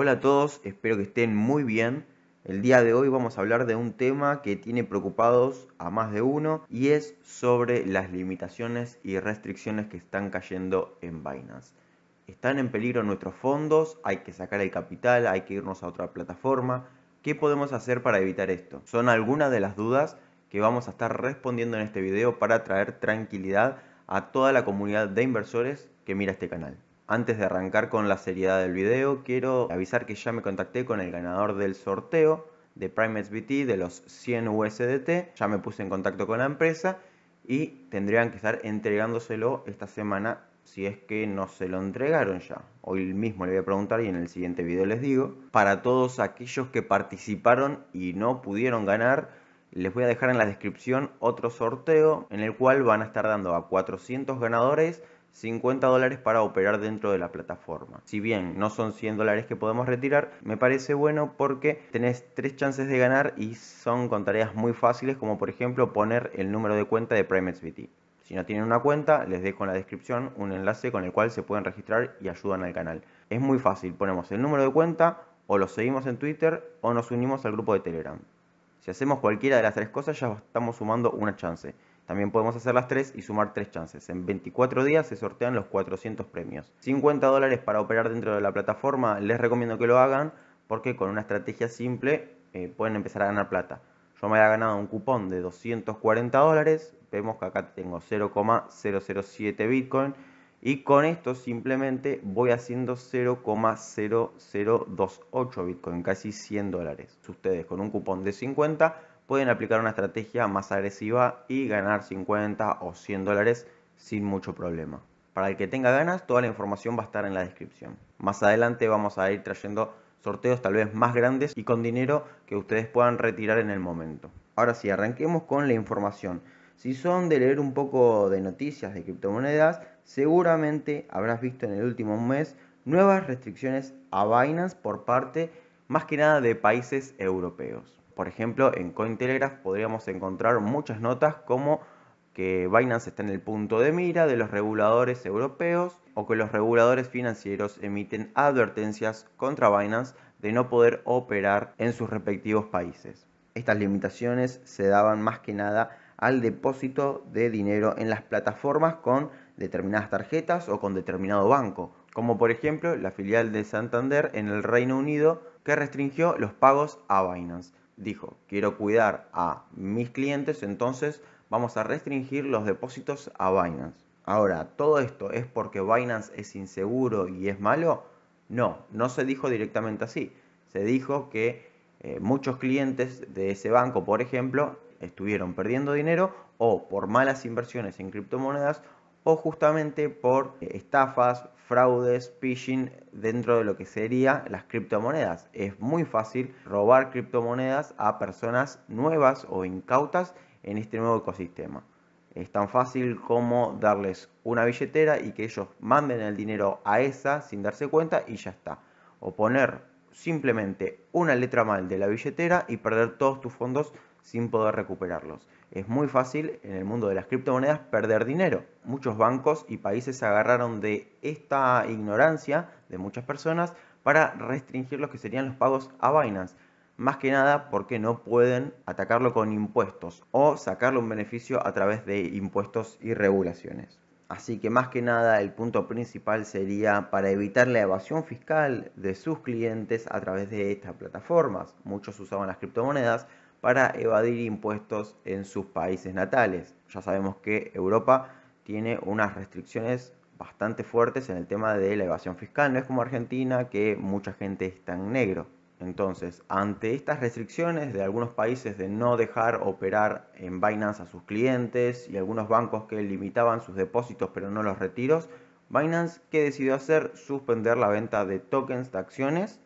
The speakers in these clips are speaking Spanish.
Hola a todos, espero que estén muy bien. El día de hoy vamos a hablar de un tema que tiene preocupados a más de uno y es sobre las limitaciones y restricciones que están cayendo en Binance. ¿Están en peligro nuestros fondos? ¿Hay que sacar el capital? ¿Hay que irnos a otra plataforma? ¿Qué podemos hacer para evitar esto? Son algunas de las dudas que vamos a estar respondiendo en este video para traer tranquilidad a toda la comunidad de inversores que mira este canal. Antes de arrancar con la seriedad del video, quiero avisar que ya me contacté con el ganador del sorteo de Prime de los 100 USDT. Ya me puse en contacto con la empresa y tendrían que estar entregándoselo esta semana si es que no se lo entregaron ya. Hoy mismo le voy a preguntar y en el siguiente video les digo. Para todos aquellos que participaron y no pudieron ganar, les voy a dejar en la descripción otro sorteo en el cual van a estar dando a 400 ganadores 50 dólares para operar dentro de la plataforma. Si bien no son 100 dólares que podemos retirar, me parece bueno porque tenés tres chances de ganar y son con tareas muy fáciles como por ejemplo poner el número de cuenta de PrimeXBT. Si no tienen una cuenta, les dejo en la descripción un enlace con el cual se pueden registrar y ayudan al canal. Es muy fácil, ponemos el número de cuenta o lo seguimos en Twitter o nos unimos al grupo de Telegram. Si hacemos cualquiera de las tres cosas ya estamos sumando una chance. También podemos hacer las tres y sumar tres chances. En 24 días se sortean los 400 premios. 50 dólares para operar dentro de la plataforma, les recomiendo que lo hagan porque con una estrategia simple eh, pueden empezar a ganar plata. Yo me había ganado un cupón de 240 dólares, vemos que acá tengo 0,007 Bitcoin y con esto simplemente voy haciendo 0,0028 Bitcoin, casi 100 dólares. Ustedes con un cupón de 50 pueden aplicar una estrategia más agresiva y ganar 50 o 100 dólares sin mucho problema. Para el que tenga ganas, toda la información va a estar en la descripción. Más adelante vamos a ir trayendo sorteos tal vez más grandes y con dinero que ustedes puedan retirar en el momento. Ahora sí, arranquemos con la información. Si son de leer un poco de noticias de criptomonedas, seguramente habrás visto en el último mes nuevas restricciones a Binance por parte más que nada de países europeos. Por ejemplo, en Cointelegraph podríamos encontrar muchas notas como que Binance está en el punto de mira de los reguladores europeos o que los reguladores financieros emiten advertencias contra Binance de no poder operar en sus respectivos países. Estas limitaciones se daban más que nada al depósito de dinero en las plataformas con determinadas tarjetas o con determinado banco, como por ejemplo la filial de Santander en el Reino Unido que restringió los pagos a Binance dijo, quiero cuidar a mis clientes, entonces vamos a restringir los depósitos a Binance. Ahora, ¿todo esto es porque Binance es inseguro y es malo? No, no se dijo directamente así. Se dijo que eh, muchos clientes de ese banco, por ejemplo, estuvieron perdiendo dinero o por malas inversiones en criptomonedas o justamente por eh, estafas, fraudes, phishing dentro de lo que sería las criptomonedas. Es muy fácil robar criptomonedas a personas nuevas o incautas en este nuevo ecosistema. Es tan fácil como darles una billetera y que ellos manden el dinero a esa sin darse cuenta y ya está. O poner simplemente una letra mal de la billetera y perder todos tus fondos sin poder recuperarlos. Es muy fácil en el mundo de las criptomonedas perder dinero. Muchos bancos y países se agarraron de esta ignorancia de muchas personas para restringir lo que serían los pagos a Binance. Más que nada porque no pueden atacarlo con impuestos o sacarle un beneficio a través de impuestos y regulaciones. Así que más que nada el punto principal sería para evitar la evasión fiscal de sus clientes a través de estas plataformas. Muchos usaban las criptomonedas para evadir impuestos en sus países natales. Ya sabemos que Europa tiene unas restricciones bastante fuertes en el tema de la evasión fiscal. No es como Argentina, que mucha gente está en negro. Entonces, ante estas restricciones de algunos países de no dejar operar en Binance a sus clientes y algunos bancos que limitaban sus depósitos pero no los retiros, Binance, que decidió hacer? Suspender la venta de tokens de acciones.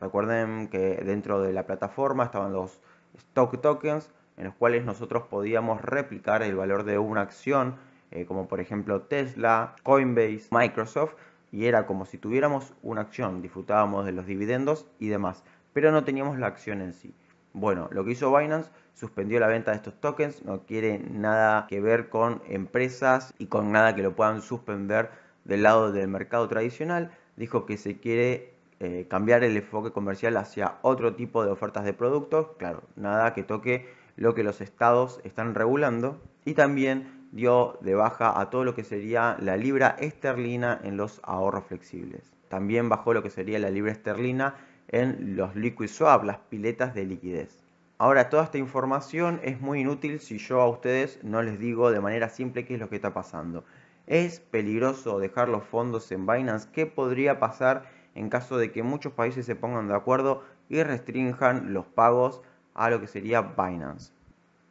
Recuerden que dentro de la plataforma estaban los stock tokens en los cuales nosotros podíamos replicar el valor de una acción, eh, como por ejemplo Tesla, Coinbase, Microsoft, y era como si tuviéramos una acción, disfrutábamos de los dividendos y demás, pero no teníamos la acción en sí. Bueno, lo que hizo Binance suspendió la venta de estos tokens, no quiere nada que ver con empresas y con nada que lo puedan suspender del lado del mercado tradicional, dijo que se quiere eh, cambiar el enfoque comercial hacia otro tipo de ofertas de productos, claro, nada que toque lo que los estados están regulando, y también dio de baja a todo lo que sería la libra esterlina en los ahorros flexibles. También bajó lo que sería la libra esterlina en los liquid swap, las piletas de liquidez. Ahora, toda esta información es muy inútil si yo a ustedes no les digo de manera simple qué es lo que está pasando. Es peligroso dejar los fondos en Binance. ¿Qué podría pasar en caso de que muchos países se pongan de acuerdo y restrinjan los pagos a lo que sería Binance.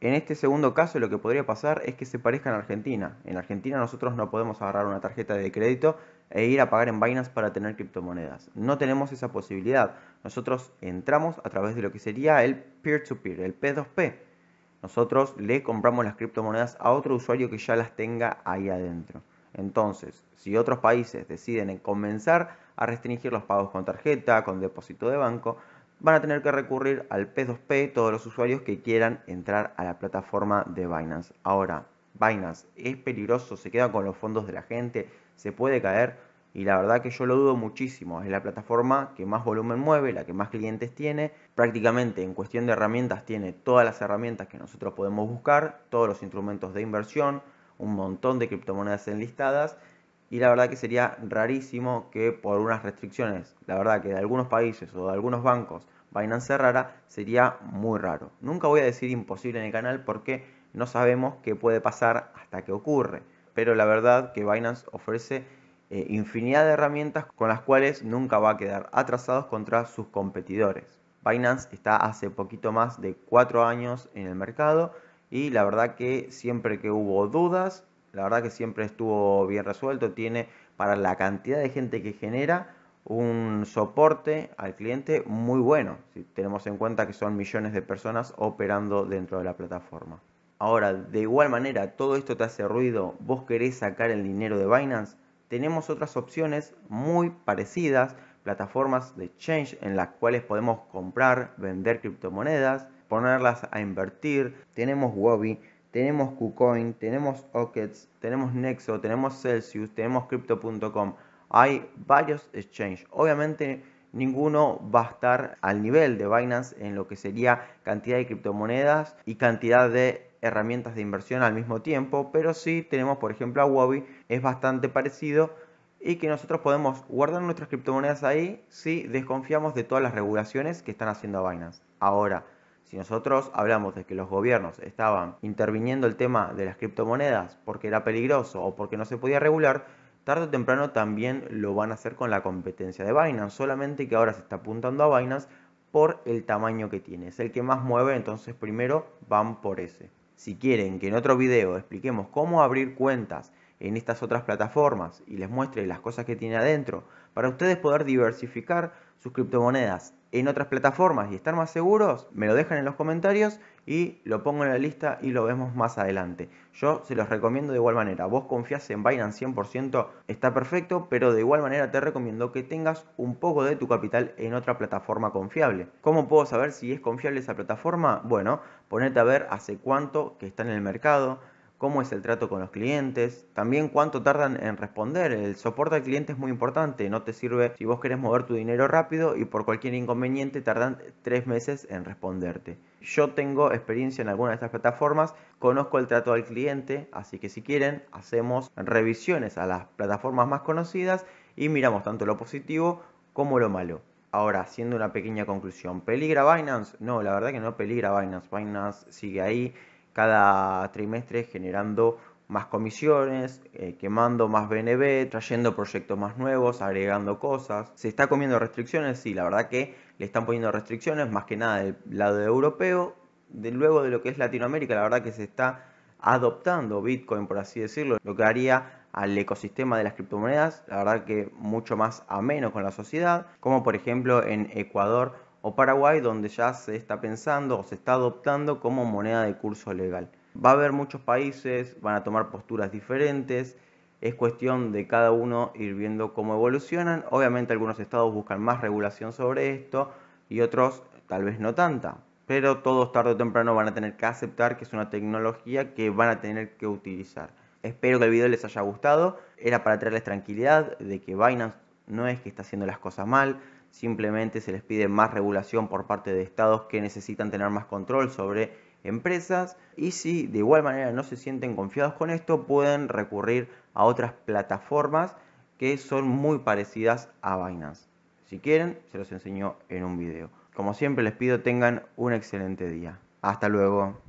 En este segundo caso lo que podría pasar es que se parezca en Argentina. En Argentina nosotros no podemos agarrar una tarjeta de crédito e ir a pagar en Binance para tener criptomonedas. No tenemos esa posibilidad. Nosotros entramos a través de lo que sería el peer-to-peer, -peer, el P2P. Nosotros le compramos las criptomonedas a otro usuario que ya las tenga ahí adentro. Entonces, si otros países deciden comenzar a restringir los pagos con tarjeta, con depósito de banco, van a tener que recurrir al P2P todos los usuarios que quieran entrar a la plataforma de Binance. Ahora, Binance es peligroso, se queda con los fondos de la gente, se puede caer y la verdad que yo lo dudo muchísimo. Es la plataforma que más volumen mueve, la que más clientes tiene. Prácticamente en cuestión de herramientas tiene todas las herramientas que nosotros podemos buscar, todos los instrumentos de inversión, un montón de criptomonedas enlistadas y la verdad que sería rarísimo que por unas restricciones, la verdad que de algunos países o de algunos bancos Binance cerrara, sería muy raro. Nunca voy a decir imposible en el canal porque no sabemos qué puede pasar hasta que ocurre, pero la verdad que Binance ofrece eh, infinidad de herramientas con las cuales nunca va a quedar atrasados contra sus competidores. Binance está hace poquito más de cuatro años en el mercado y la verdad que siempre que hubo dudas la verdad que siempre estuvo bien resuelto, tiene para la cantidad de gente que genera un soporte al cliente muy bueno, si tenemos en cuenta que son millones de personas operando dentro de la plataforma. Ahora, de igual manera, todo esto te hace ruido, vos querés sacar el dinero de Binance, tenemos otras opciones muy parecidas, plataformas de exchange en las cuales podemos comprar, vender criptomonedas, ponerlas a invertir, tenemos Wobby, tenemos KuCoin, tenemos Ockets, tenemos Nexo, tenemos Celsius, tenemos Crypto.com. Hay varios exchanges. Obviamente ninguno va a estar al nivel de Binance en lo que sería cantidad de criptomonedas y cantidad de herramientas de inversión al mismo tiempo, pero sí tenemos por ejemplo a Huobi, es bastante parecido y que nosotros podemos guardar nuestras criptomonedas ahí si desconfiamos de todas las regulaciones que están haciendo Binance. Ahora, si nosotros hablamos de que los gobiernos estaban interviniendo el tema de las criptomonedas porque era peligroso o porque no se podía regular, tarde o temprano también lo van a hacer con la competencia de Binance, solamente que ahora se está apuntando a Binance por el tamaño que tiene. Es el que más mueve, entonces primero van por ese. Si quieren que en otro video expliquemos cómo abrir cuentas en estas otras plataformas y les muestre las cosas que tiene adentro para ustedes poder diversificar sus criptomonedas en otras plataformas y estar más seguros, me lo dejan en los comentarios y lo pongo en la lista y lo vemos más adelante. Yo se los recomiendo de igual manera. Vos confías en Binance 100%, está perfecto, pero de igual manera te recomiendo que tengas un poco de tu capital en otra plataforma confiable. ¿Cómo puedo saber si es confiable esa plataforma? Bueno, ponete a ver hace cuánto que está en el mercado, cómo es el trato con los clientes, también cuánto tardan en responder. El soporte al cliente es muy importante, no te sirve si vos querés mover tu dinero rápido y por cualquier inconveniente tardan tres meses en responderte. Yo tengo experiencia en alguna de estas plataformas, conozco el trato al cliente, así que si quieren hacemos revisiones a las plataformas más conocidas y miramos tanto lo positivo como lo malo. Ahora, haciendo una pequeña conclusión, ¿peligra Binance? No, la verdad que no peligra Binance. Binance sigue ahí cada trimestre generando más comisiones, eh, quemando más BNB, trayendo proyectos más nuevos, agregando cosas. ¿Se está comiendo restricciones? Sí, la verdad que le están poniendo restricciones, más que nada del lado europeo. luego de lo que es Latinoamérica, la verdad que se está adoptando Bitcoin, por así decirlo, lo que haría al ecosistema de las criptomonedas, la verdad que mucho más ameno con la sociedad, como por ejemplo en Ecuador o Paraguay, donde ya se está pensando o se está adoptando como moneda de curso legal. Va a haber muchos países, van a tomar posturas diferentes, es cuestión de cada uno ir viendo cómo evolucionan. Obviamente algunos estados buscan más regulación sobre esto y otros tal vez no tanta, pero todos tarde o temprano van a tener que aceptar que es una tecnología que van a tener que utilizar. Espero que el video les haya gustado, era para traerles tranquilidad de que Binance no es que está haciendo las cosas mal, simplemente se les pide más regulación por parte de estados que necesitan tener más control sobre empresas y si de igual manera no se sienten confiados con esto pueden recurrir a otras plataformas que son muy parecidas a Binance. Si quieren, se los enseño en un video. Como siempre les pido tengan un excelente día. Hasta luego.